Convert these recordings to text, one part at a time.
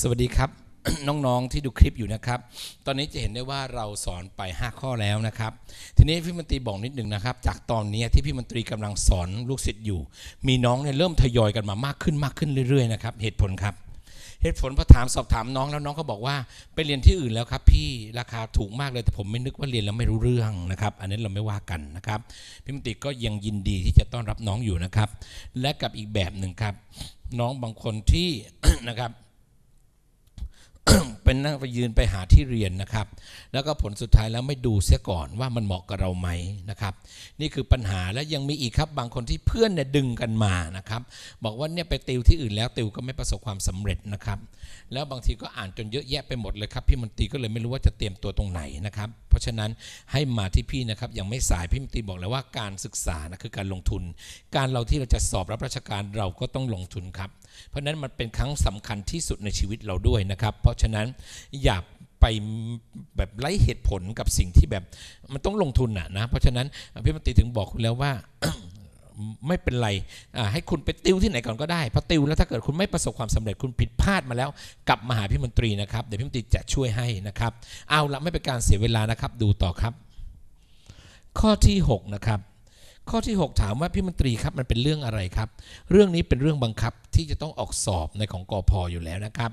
สวัสดีครับน้องๆที่ดูคลิปอยู่นะครับ ตอนนี้จะเห็นได้ว่าเราสอนไป 5 ข้อแล้วนะครับ ทีนี้พี่มนตรีบอกนิดหนึ่งนะครับจากตอนนี้ที่พี่มนตรีกำลังสอนลูกศิษย์อยู่มีน้องเนี่ยเริ่มทยอยกันมามากขึ้นมากขึ้นเรื่อยๆนะครับเหตุผลครับ เหตุผลพอถามสอบถามน้องแล้วน้องก็บอกว่าไปเรียนที่อื่นแล้วครับพี่ราคาถูกมากเลยแต่ผมไม่นึกว่าเรียนแล้วไม่รู้เรื่องนะครับ อันนี้เราไม่ว่ากันนะครับพี่มนตรีก็ยังยินดีที่จะต้อนรับน้องอยู่นะครับ และกับอีกแบบหนึ่งครับ น้องบางคนที่นะครับเป็นนั่งไปยืนไปหาที่เรียนนะครับ แล้วก็ผลสุดท้ายแล้วไม่ดูเสียก่อนว่ามันเหมาะกับเราไหมนะครับ นี่คือปัญหาและยังมีอีกครับบางคนที่เพื่อนเนี่ยดึงกันมา นะ ครับบอกว่าเนี่ยไปติวที่อื่นแล้ว ติวก็ไม่ประสบความสำเร็จนะครับ แล้วบางทีก็อ่านจนเยอะแยะไปหมดเลยครับพี่มนตรีก็เลยไม่รู้ว่าจะเตรียมตัวตรงไหนนะครับ เพราะฉะนั้นให้มาที่พี่นะครับยังไม่สายพี่มนตรีบอกแล้วว่าการศึกษานะคือการลงทุน การเราที่เราจะสอบรับราชการเราก็ต้องลงทุนครับเพราะนั้นมันเป็นครั้งสำคัญที่สุดในชีวิตเราด้วยนะครับ เพราะฉะนั้นอย่าไปแบบไร้เหตุผลกับสิ่งที่แบบมันต้องลงทุนอ่ะนะ เพราะฉะนั้นพี่มติถึงบอกคุณแล้วว่าไม่เป็นไรให้คุณไปติวที่ไหนก่อนก็ได้พอติวแล้วถ้าเกิดคุณไม่ประสบความสำเร็จคุณผิดพลาดมาแล้วกลับมาหาพี่มนตรีนะครับเดี๋ยวพี่มนตรีจะช่วยให้นะครับ เอาละไม่เป็นการเสียเวลานะครับดูต่อครับ ข้อที่ 6 นะครับข้อที่ 6 ถามว่าพี่มนตรีครับมันเป็นเรื่องอะไรครับ เรื่องนี้เป็นเรื่องบังคับที่จะต้องออกสอบในของกอพออยู่แล้วนะครับ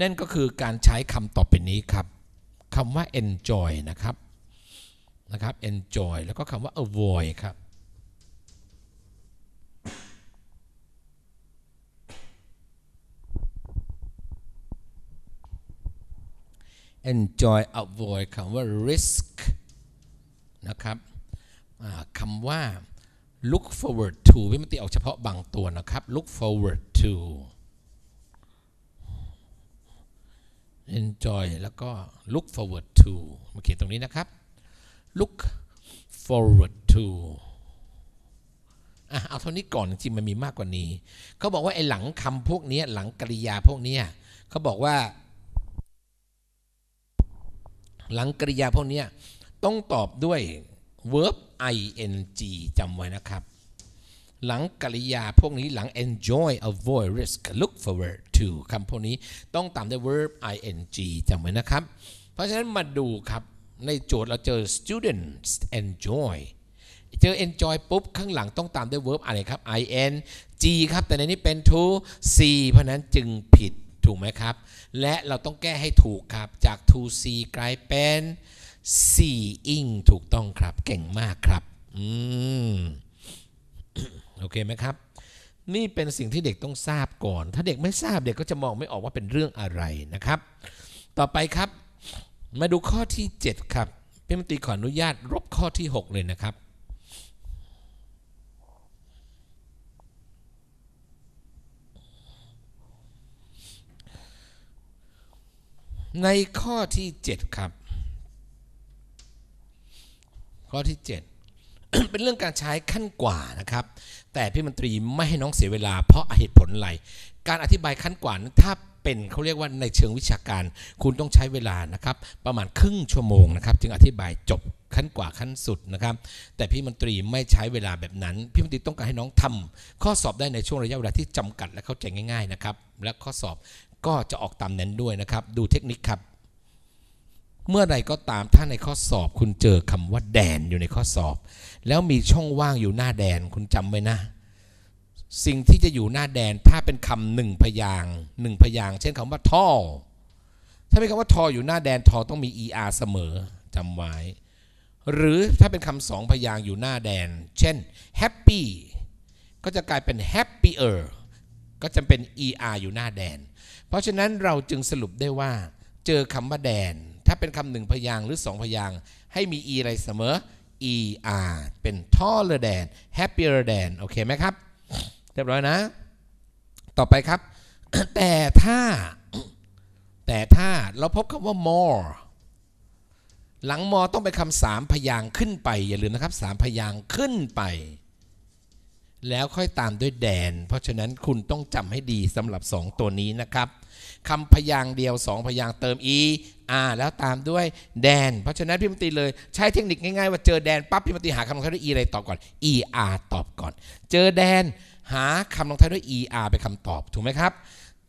นั่นก็คือการใช้คำต่อไปนี้ครับคำว่า enjoy นะครับนะครับ enjoy แล้วก็คำว่า avoid ครับเ enjoy avoid คำว่า risk นะครับคำว่า look forward to พี่มติออกเฉพาะบางตัวนะครับ look forward to enjoy แล้วก็ look forward to มาเขียนตรงนี้นะครับ look forward to อ่ะเอาเท่านี้ก่อนจริงมันมีมากกว่านี้เขาบอกว่าไอ้หลังคำพวกนี้หลังกริยาพวกนี้เขาบอกว่า หลังกริยาพวกนี้ต้องตอบด้วย verb ing จำไว้นะครับ หลังกริยาพวกนี้หลัง enjoy avoid risk look forward to คำพวกนี้ต้องตามด้วย verb ing จำไว้นะครับ เพราะฉะนั้นมาดูครับ ในโจทย์เราเจอ students enjoy เจอ enjoy ปุ๊บ ข้างหลังต้องตามด้วย verb อะไรครับ ing ครับ แต่ในนี้เป็น to c เพราะนั้นจึงผิดถูกไหมครับ และเราต้องแก้ให้ถูกครับ จาก to c กลายเป็น4อิงถูกต้องครับ เก่งมากครับอืมโอเคไหมครับ นี่เป็นสิ่งที่เด็กต้องทราบก่อน ถ้าเด็กไม่ทราบเด็กก็จะมองไม่ออกว่าเป็นเรื่องอะไรนะครับ ต่อไปครับ มาดูข้อที่ 7 ครับพี่มติขออนุญาตรบข้อที่ 6 เลยนะครับ ในข้อที่ 7 ครับข้อที่ 7 เป็นเรื่องการใช้ขั้นกว่านะครับ แต่พี่มนตรีไม่ให้น้องเสียเวลา เพราะเหตุผลอะไร การอธิบายขั้นกว่านั้นถ้าเป็นเขาเรียกว่าในเชิงวิชาการ คุณต้องใช้เวลานะครับประมาณครึ่งชั่วโมงนะครับจึงอธิบายจบขั้นกว่าขั้นสุดนะครับ แต่พี่มนตรีไม่ใช้เวลาแบบนั้น พี่มนตรีต้องการให้น้องทำ ข้อสอบได้ในช่วงระยะเวลาที่จำกัดและเข้าใจง่ายๆนะครับและข้อสอบก็จะออกตามนั้นด้วยนะครับ ดูเทคนิคครับเมื่อใดก็ตามถ้าในข้อสอบคุณเจอคำว่าแดนอยู่ในข้อสอบ แล้วมีช่องว่างอยู่หน้าแดนคุณจำไว้นะ สิ่งที่จะอยู่หน้าแดนถ้าเป็นคำหนึ่งพยางหนึ่งพยาง เช่นคำว่าท่อถ้าเป็นคำว่า ทอ อยู่หน้าแดน ทอ ต้องมี er เสมอจำไว้ หรือถ้าเป็นคำสองพยางอยู่หน้าแดนเช่น happy ก็จะกลายเป็น happier ก็จะเป็น er อยู่หน้าแดน เพราะฉะนั้นเราจึงสรุปได้ว่าเจอคำว่าแดนถ้าเป็นคำหนึ่งพยางหรือสองพยางให้มี e อะไรเสมอ er เป็น taller than happier than โอเคไหมครับ เรียบร้อยนะ ต่อไปครับ แต่ถ้า แต่ถ้าเราพบคำว่า more หลังมอต้องเป็นคำสามพยางขึ้นไป อย่าลืมนะครับสามพยางขึ้นไป แล้วค่อยตามด้วยแดน เพราะฉะนั้นคุณต้องจำให้ดีสำหรับสองตัวนี้นะครับคำพยางเดียวสองพยางเติมอีอาแล้วตามด้วยแดน เพราะฉะนั้นพี่มติเลยใช้เทคนิคง่ายๆว่าเจอแดนปั๊บพี่มติหาคำลงท้ายด้วยอีอะไรตอบก่อนอีอาตอบก่อน เจอแดน หาคำลงท้ายด้วยอีอาเป็นคำตอบถูกไหมครับ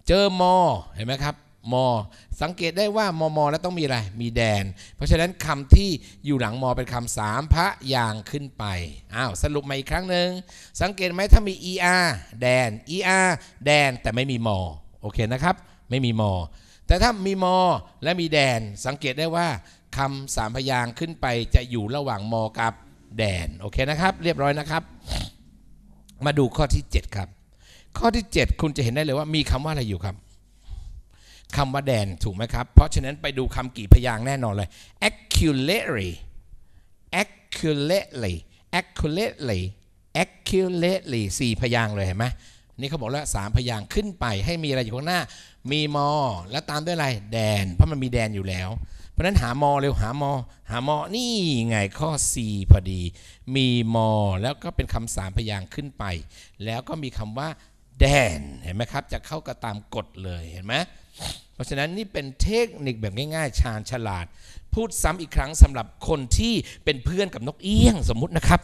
เจอมอเห็นไหมครับมสังเกตได้ว่ามมแล้วต้องมีอะไร มีแดน เพราะฉะนั้นคำที่อยู่หลังมเป็นคำสามพระยางขึ้นไปอ้าวสรุปมาอีกครั้งหนึ่งสังเกตไหมถ้ามี er แดน er แดน แต่ไม่มีมโอเคนะครับไม่มีมอ แต่ถ้ามีมอ และมีแดน สังเกตได้ว่าคำสามพยางขึ้นไปจะอยู่ระหว่างมอกับแดนโอเคนะครับ เรียบร้อยนะครับ มาดูข้อที่ 7 ครับ ข้อที่ 7 คุณจะเห็นได้เลยว่ามีคำว่าอะไรอยู่ครับคำว่าแดนถูกไหมครับ เพราะฉะนั้นไปดูคำกี่พยางแน่นอนเลย accurately accurately accurately accurately สี่พยางเลยเห็นไหมนี่เขาบอกแล้วสามพยางขึ้นไป ให้มีอะไรอยู่ข้างหน้ามีมอแล้ว ตามด้วยอะไร แดน เพราะมันมีแดนอยู่แล้วเพราะนั้นหามอเร็วหามอ หามอ นี่ไงข้อ C พอดีมีมอแล้วก็เป็นคำสามพยางขึ้นไป แล้วก็มีคำว่าแดนเห็นไหมครับจะเข้ากับตามกฎเลย เห็นไหมเพราะฉะนั้น นี่เป็นเทคนิคแบบง่ายๆชาญฉลาดพูดซ้ำอีกครั้งสำหรับคนที่เป็นเพื่อนกับนกเอี้ยงสมมุตินะครับ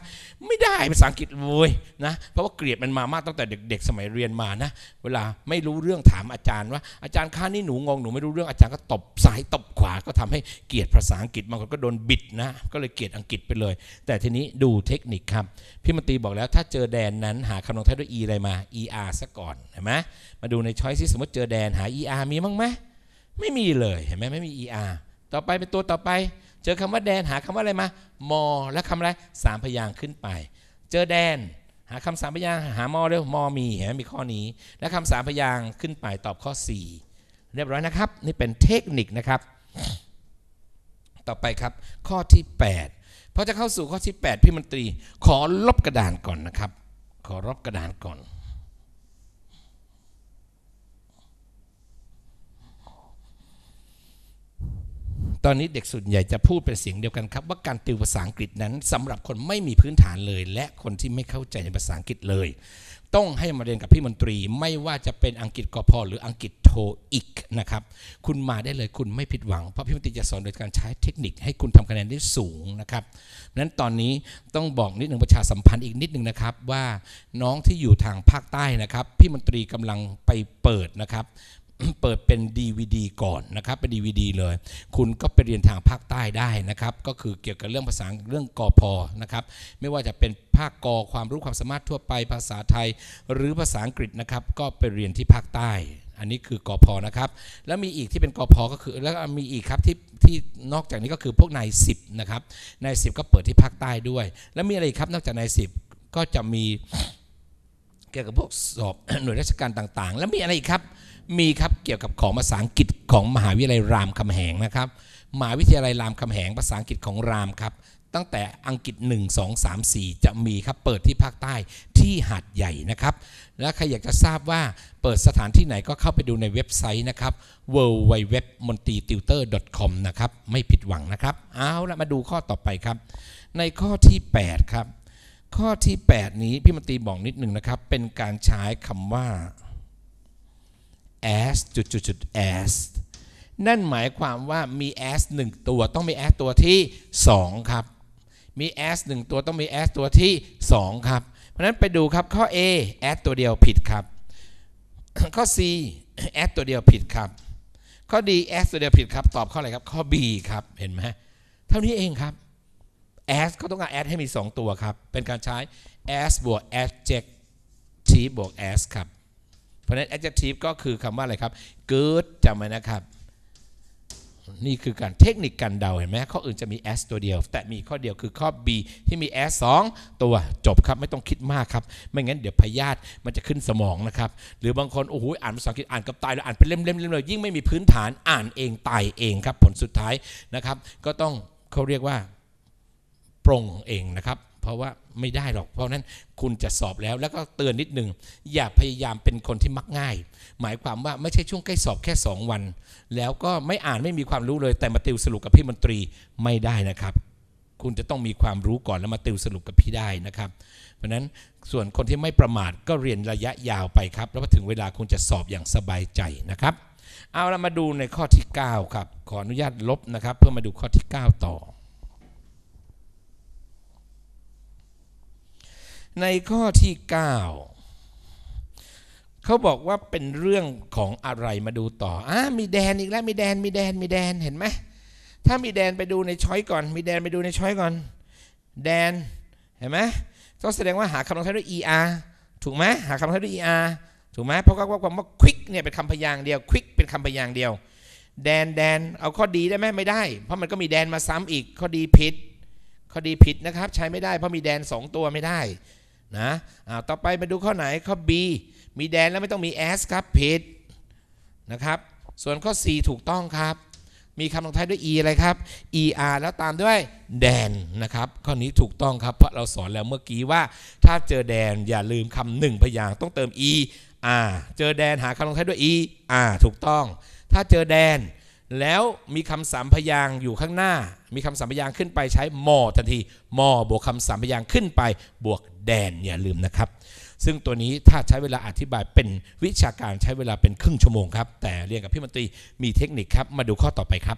ไม่ได้ภาษาอังกฤษเลยนะเพราะว่าเกลียดมันมามากตั้งแต่เด็ก ๆ สมัยเรียนมานะ เวลาไม่รู้เรื่องถามอาจารย์ว่าอาจารย์ข้านี่หนูงงหนูไม่รู้เรื่องอาจารย์ก็ตบซ้ายตบขวาก็ทำให้เกลียดภาษาอังกฤษบางคนก็โดนบิดนะก็เลยเกลียดอังกฤษไปเลย แต่ทีนี้ดูเทคนิคครับพี่มตีบอกแล้ว ถ้าเจอแดนนั้น หาคำลงท้ายด้วย e อะไรมา er ซะก่อนเห็นไหมมาดูในช้อยสิสมมติเจอแดนหา er มีมั้งไหมไม่มีเลยเห็นไหมไม่มี er ต่อไปเป็นตัวต่อไป เจอคำว่าแดนหาคำว่าอะไรมามอและคำอะไรสามพยางขึ้นไปเจอแดนหาคำสามพยางหามอ เร็วมอมีเห็นไหมมีข้อนี้และคำสามพยางขึ้นไปตอบข้อ4 เรียบร้อยนะครับ นี่เป็นเทคนิคนะครับ ต่อไปครับข้อที่8พอจะเข้าสู่ข้อที่8พี่มนตรี ขอลบกระดานก่อนนะครับ ขอลบกระดานก่อนตอนนี้เด็กส่วนใหญ่จะพูดเป็นเสียงเดียวกันครับว่าการติวภาษาอังกฤษนั้น สำหรับคนไม่มีพื้นฐานเลย และคนที่ไม่เข้าใจในภาษาอังกฤษเลย ต้องให้มาเรียนกับพี่มนตรีไม่ว่าจะเป็นอังกฤษกพหรืออังกฤษโทอีกนะครับ คุณมาได้เลยคุณไม่ผิดหวังเพราะพี่มนตรีจะสอนโดยการใช้เทคนิค ให้คุณทำคะแนนได้สูงนะครับนั้นตอนนี้ต้องบอกนิดหนึ่งประชาสัมพันธ์อีกนิดหนึ่งนะครับว่าน้องที่อยู่ทางภาคใต้นะครับพี่มนตรีกำลังไปเปิดนะครับเปิดเป็น DVD ก่อน นะครับ เป็น DVD เลย คุณก็ไปเรียนทางภาคใต้ได้นะครับ ก็คือเกี่ยวกับเรื่องภาษาเรื่องกอพอนะครับไม่ว่าจะเป็นภาคกอความรู้ความสามารถทั่วไปภาษาไทย หรือภาษาอังกฤษนะครับก็ไปเรียนที่ภาคใต้อันนี้คือกอพอนะครับแล้วมีอีกที่เป็นกอพอก็คือ แล้วมีอีกครับที่ที่นอกจากนี้ก็คือพวกนายสิบนะครับนายสิบก็เปิดที่ภาคใต้ด้วยแล้วมีอะไรครับนอกจากนายสิบก็จะมีเกี่ยวกับพวกสอบหน่วยราชการต่างๆ แล้วมีอะไรครับ มีครับเกี่ยวกับของภาษาอังกฤษของมหาวิทยาลัยรามคำแหงนะครับ มหาวิทยาลัยรามคำแหงภาษาอังกฤษของรามครับ ตั้งแต่อังกฤษ1 2 3 4 จะมีครับเปิดที่ภาคใต้ที่หาดใหญ่นะครับ และใครอยากจะทราบว่าเปิดสถานที่ไหนก็เข้าไปดูในเว็บไซต์นะครับ w w w m o n t i t u t o r c o m นะครับไม่ผิดหวังนะครับเอาละมาดูข้อต่อไปครับ ในข้อที่ 8 ครับข้อที่ 8 นี้พี่มตีบอกนิดหนึ่งนะครับเป็นการใช้คำว่า as จุดจุดจุด as นั่นหมายความว่ามี as งตัวต้องมี as ตัวที่ 2 ครับ มี as งตัวต้องมี as ตัวที่ 2 ครับ เพราะนั้นไปดูครับข้อ A as ตัวเดียวผิดครับ ข้อ C as ตัวเดียวผิดครับ ข้อ D as ตัวเดียวผิดครับ ตอบข้ออะไรครับข้อ B ครับเห็นไหมเท่านี้เองครับ as เขาต้องการ as ให้มี 2 ตัวครับ เป็นการใช้ as บวก adjective บวก as ครับ เพราะนั้น adjective ก็คือคำว่าอะไรครับ good จำไว้นะครับ นี่คือการเทคนิคการเดาเห็นไหมข้ออื่นจะมี as ตัวเดียว แต่มีข้อเดียวคือข้อ b ที่มี as 2ตัวจบครับ ไม่ต้องคิดมากครับ ไม่งั้นเดี๋ยวพยาธิมันจะขึ้นสมองนะครับ หรือบางคนโอ้โหอ่านภาษาอังกฤษอ่านกับตายแล้ว อ่านเป็นเล่มๆเลยยิ่งไม่มีพื้นฐานอ่านเองตายเองครับผลสุดท้ายนะครับก็ต้องเขาเรียกว่าปรงเอง นะครับ เพราะว่าไม่ได้ หรอกเพราะนั้นคุณจะสอบแล้ว แล้วก็เตือนนิดหนึ่งอย่าพยายามเป็นคนที่มักง่าย หมายความว่าไม่ใช่ช่วงใกล้สอบแค่ 2 วัน แล้วก็ไม่อ่านไม่มีความรู้เลยแต่มาติวสรุปกับพี่มนตรีไม่ได้นะครับ คุณจะต้องมีความรู้ก่อนแล้วมาติวสรุปกับพี่ได้นะครับ เพราะนั้นส่วนคนที่ไม่ประมาทก็เรียนระยะยาวไปครับ แล้วพอถึงเวลาคุณจะสอบอย่างสบายใจนะครับ เอาเรามาดูในข้อที่ 9 ครับขออนุญาตลบนะครับเพื่อมาดูข้อที่ 9 ต่อในข้อที่ 9 เขาบอกว่าเป็นเรื่องของอะไรมาดูต่ออ่ามีแดนอีกแล้วมีแดนมีแดนมีแดนเห็นไหมถ้ามีแดนไปดูในช้อยก่อน มีแดนไปดูในช้อยก่อน แดนเห็นไหมก็แสดงว่าหาคำลงท้ายด้วย er ถูกไหมหาคำลงท้ายด้วย er ถูกไหมเพราะว่าความว่า quick เนี่ยเป็นคำพยางค์เดียว quick เป็นคำพยางค์เดียว แดนแดนเอาข้อดีได้ไหมไม่ได้ เพราะมันก็มีแดนมาซ้ำอีกข้อดีผิด ข้อดีผิดนะครับใช้ไม่ได้ เพราะมีแดน 2 ตัวไม่ได้นะอ่าต่อไปมาดูข้อไหนข้อ B มีแดนแล้วไม่ต้องมี S ครับผิดนะครับ ส่วนข้อ C ถูกต้องครับ มีคำลงท้ายด้วย E อะไรครับ ER แล้วตามด้วยแดนนะครับข้อนี้ถูกต้องครับเพราะเราสอนแล้วเมื่อกี้ว่าถ้าเจอแดนอย่าลืมคำหนึ่งพยางต้องเติม E R เจอแดนหาคำลงท้ายด้วย E R ถูกต้องถ้าเจอแดนแล้วมีคำสามพยางอยู่ข้างหน้า มี คำสามพยางขึ้นไปใช้มอทันทีมอบวกคำสามพยางขึ้นไป บวกแดนอย่าลืมนะครับ ซึ่งตัวนี้ถ้าใช้เวลาอธิบายเป็นวิชาการใช้เวลาเป็นครึ่งชั่วโมงครับแต่เรียนกับพี่มนตรีมีเทคนิคครับมาดูข้อต่อไปครับ